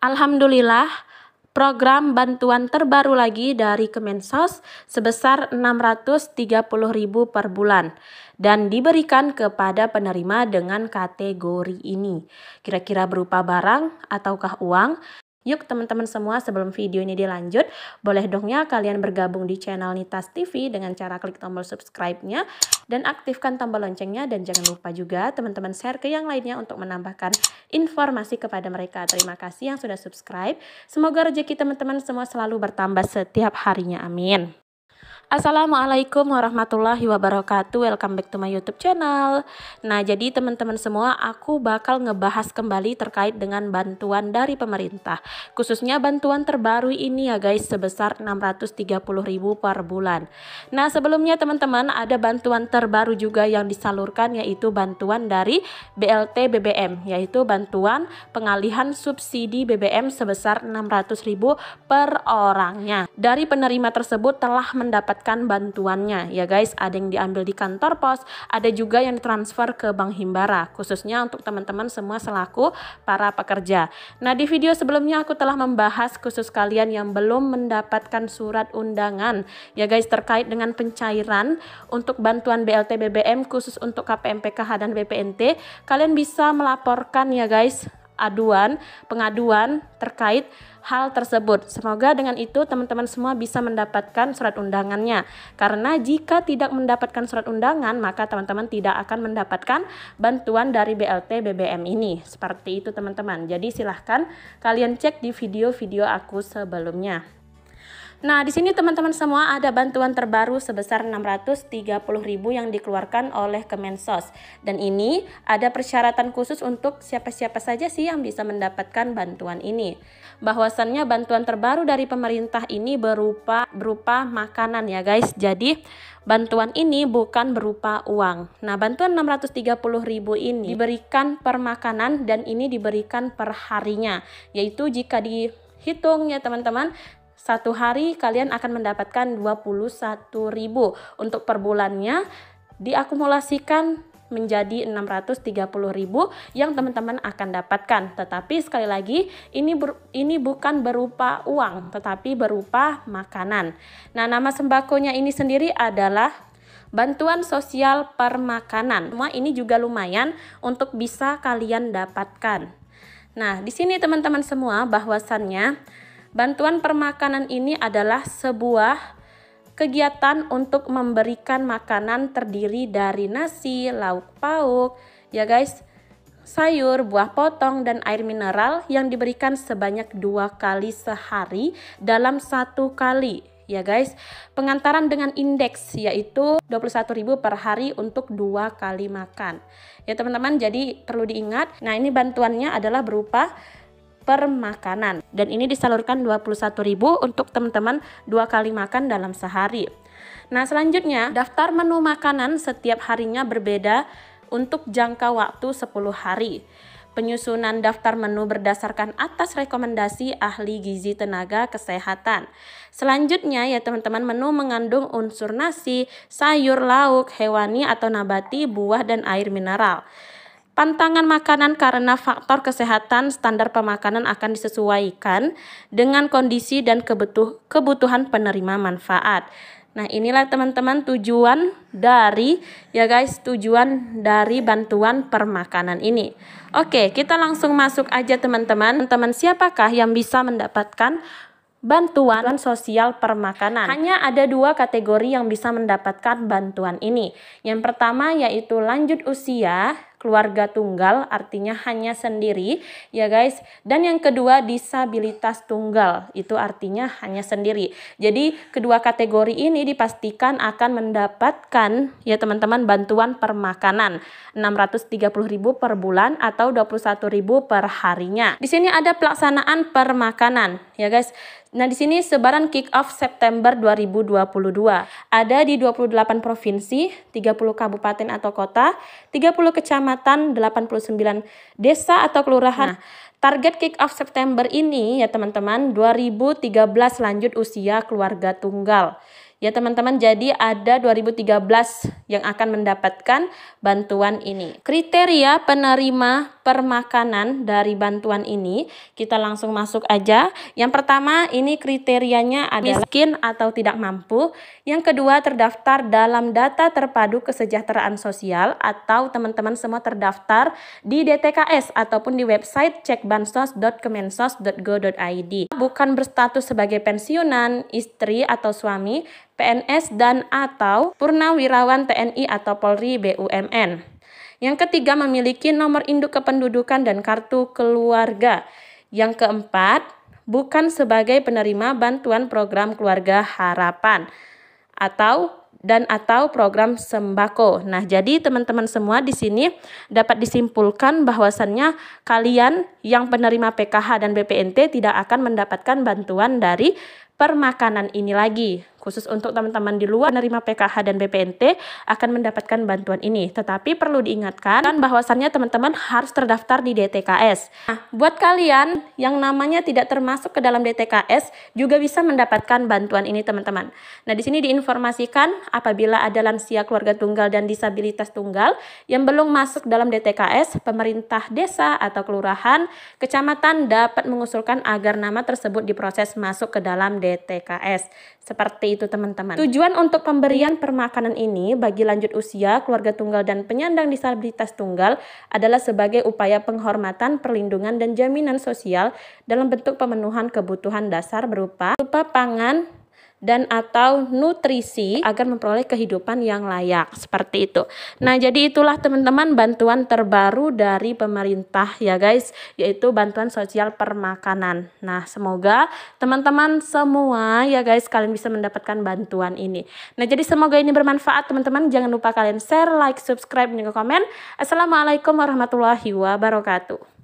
Alhamdulillah, program bantuan terbaru lagi dari Kemensos sebesar rp 630.000 per bulan dan diberikan kepada penerima dengan kategori ini. Kira-kira berupa barang ataukah uang? Yuk teman-teman semua sebelum video ini dilanjut, boleh dong ya kalian bergabung di channel Nitas TV dengan cara klik tombol subscribe-nya dan aktifkan tombol loncengnya dan jangan lupa juga teman-teman share ke yang lainnya untuk menambahkan informasi kepada mereka. Terima kasih yang sudah subscribe. Semoga rezeki teman-teman semua selalu bertambah setiap harinya. Amin. Assalamualaikum warahmatullahi wabarakatuh Welcome back to my youtube channel Nah jadi teman-teman semua aku bakal ngebahas kembali terkait dengan bantuan dari pemerintah Khususnya bantuan terbaru ini ya guys sebesar 630 ribu per bulan Nah sebelumnya teman-teman ada bantuan terbaru juga yang disalurkan yaitu bantuan dari BLT BBM Yaitu bantuan pengalihan subsidi BBM sebesar 600 ribu per orangnya Dari penerima tersebut telah mendapat mendapatkan bantuannya ya guys. Ada yang diambil di kantor pos, ada juga yang transfer ke Bank Himbara khususnya untuk teman-teman semua selaku para pekerja. Nah, di video sebelumnya aku telah membahas khusus kalian yang belum mendapatkan surat undangan ya guys terkait dengan pencairan untuk bantuan BLT BBM khusus untuk KPMPKH dan BPNT. Kalian bisa melaporkan ya guys aduan, pengaduan terkait hal tersebut. Semoga dengan itu teman-teman semua bisa mendapatkan surat undangannya. Karena jika tidak mendapatkan surat undangan, maka teman-teman tidak akan mendapatkan bantuan dari BLT BBM ini. Seperti itu teman-teman. Jadi silahkan kalian cek di video-video aku sebelumnya. Nah, di sini teman-teman semua ada bantuan terbaru sebesar 630.000 yang dikeluarkan oleh Kemensos. Dan ini ada persyaratan khusus untuk siapa-siapa saja sih yang bisa mendapatkan bantuan ini. Bahwasannya bantuan terbaru dari pemerintah ini berupa berupa makanan ya guys. Jadi, bantuan ini bukan berupa uang. Nah, bantuan 630.000 ini diberikan per makanan dan ini diberikan per harinya, yaitu jika di ya teman-teman satu hari kalian akan mendapatkan 21.000 untuk per bulannya diakumulasikan menjadi 630.000 yang teman-teman akan dapatkan. Tetapi sekali lagi ini ber, ini bukan berupa uang, tetapi berupa makanan. Nah, nama sembakonya ini sendiri adalah bantuan sosial permakanan. Semua ini juga lumayan untuk bisa kalian dapatkan. Nah, di sini teman-teman semua bahwasannya Bantuan permakanan ini adalah sebuah kegiatan untuk memberikan makanan terdiri dari nasi, lauk pauk, ya guys, sayur, buah potong, dan air mineral yang diberikan sebanyak dua kali sehari dalam satu kali. Ya guys, pengantaran dengan indeks yaitu 21.000 per hari untuk dua kali makan. Ya teman-teman, jadi perlu diingat. Nah, ini bantuannya adalah berupa per makanan. Dan ini disalurkan 21.000 untuk teman-teman dua kali makan dalam sehari. Nah, selanjutnya daftar menu makanan setiap harinya berbeda untuk jangka waktu 10 hari. Penyusunan daftar menu berdasarkan atas rekomendasi ahli gizi tenaga kesehatan. Selanjutnya ya teman-teman menu mengandung unsur nasi, sayur, lauk, hewani atau nabati, buah dan air mineral. Pantangan makanan karena faktor kesehatan standar pemakanan akan disesuaikan dengan kondisi dan kebutuh kebutuhan penerima manfaat. Nah, inilah teman-teman tujuan dari ya guys, tujuan dari bantuan permakanan ini. Oke, kita langsung masuk aja teman-teman. Teman-teman siapakah yang bisa mendapatkan bantuan sosial permakanan? Hanya ada dua kategori yang bisa mendapatkan bantuan ini. Yang pertama yaitu lanjut usia keluarga tunggal artinya hanya sendiri ya guys. Dan yang kedua disabilitas tunggal itu artinya hanya sendiri. Jadi kedua kategori ini dipastikan akan mendapatkan ya teman-teman bantuan permakanan 630.000 per bulan atau 21.000 per harinya. Di sini ada pelaksanaan permakanan ya guys. Nah, di sini sebaran kick off September 2022. Ada di 28 provinsi, 30 kabupaten atau kota, 30 kecamatan kecamatan, 89 desa atau kelurahan. Nah, Target kick off September ini ya teman-teman 2013 lanjut usia keluarga tunggal. Ya teman-teman, jadi ada 2013 yang akan mendapatkan bantuan ini. Kriteria penerima permakanan dari bantuan ini, kita langsung masuk aja. Yang pertama, ini kriterianya adalah miskin atau tidak mampu. Yang kedua, terdaftar dalam data terpadu kesejahteraan sosial atau teman-teman semua terdaftar di DTKS ataupun di website cekbansos.kemensos.go.id. Bukan berstatus sebagai pensiunan, istri atau suami, PNS dan atau purnawirawan TNI atau Polri BUMN. Yang ketiga memiliki nomor induk kependudukan dan kartu keluarga. Yang keempat, bukan sebagai penerima bantuan program keluarga harapan atau dan atau program sembako. Nah, jadi teman-teman semua di sini dapat disimpulkan bahwasannya kalian yang penerima PKH dan BPNT tidak akan mendapatkan bantuan dari permakanan ini lagi. Khusus untuk teman-teman di luar penerima PKH dan BPNT akan mendapatkan bantuan ini. Tetapi perlu diingatkan dan bahwasannya teman-teman harus terdaftar di DTKS. Nah, buat kalian yang namanya tidak termasuk ke dalam DTKS juga bisa mendapatkan bantuan ini teman-teman. Nah, di sini diinformasikan apabila ada lansia keluarga tunggal dan disabilitas tunggal yang belum masuk dalam DTKS, pemerintah desa atau kelurahan, kecamatan dapat mengusulkan agar nama tersebut diproses masuk ke dalam DTKS. Seperti itu teman-teman. Tujuan untuk pemberian permakanan ini bagi lanjut usia, keluarga tunggal dan penyandang disabilitas tunggal adalah sebagai upaya penghormatan, perlindungan dan jaminan sosial dalam bentuk pemenuhan kebutuhan dasar berupa berupa pangan, dan atau nutrisi agar memperoleh kehidupan yang layak seperti itu. Nah, jadi itulah teman-teman bantuan terbaru dari pemerintah ya guys, yaitu bantuan sosial permakanan. Nah, semoga teman-teman semua ya guys kalian bisa mendapatkan bantuan ini. Nah, jadi semoga ini bermanfaat teman-teman. Jangan lupa kalian share, like, subscribe, dan juga komen. Assalamualaikum warahmatullahi wabarakatuh.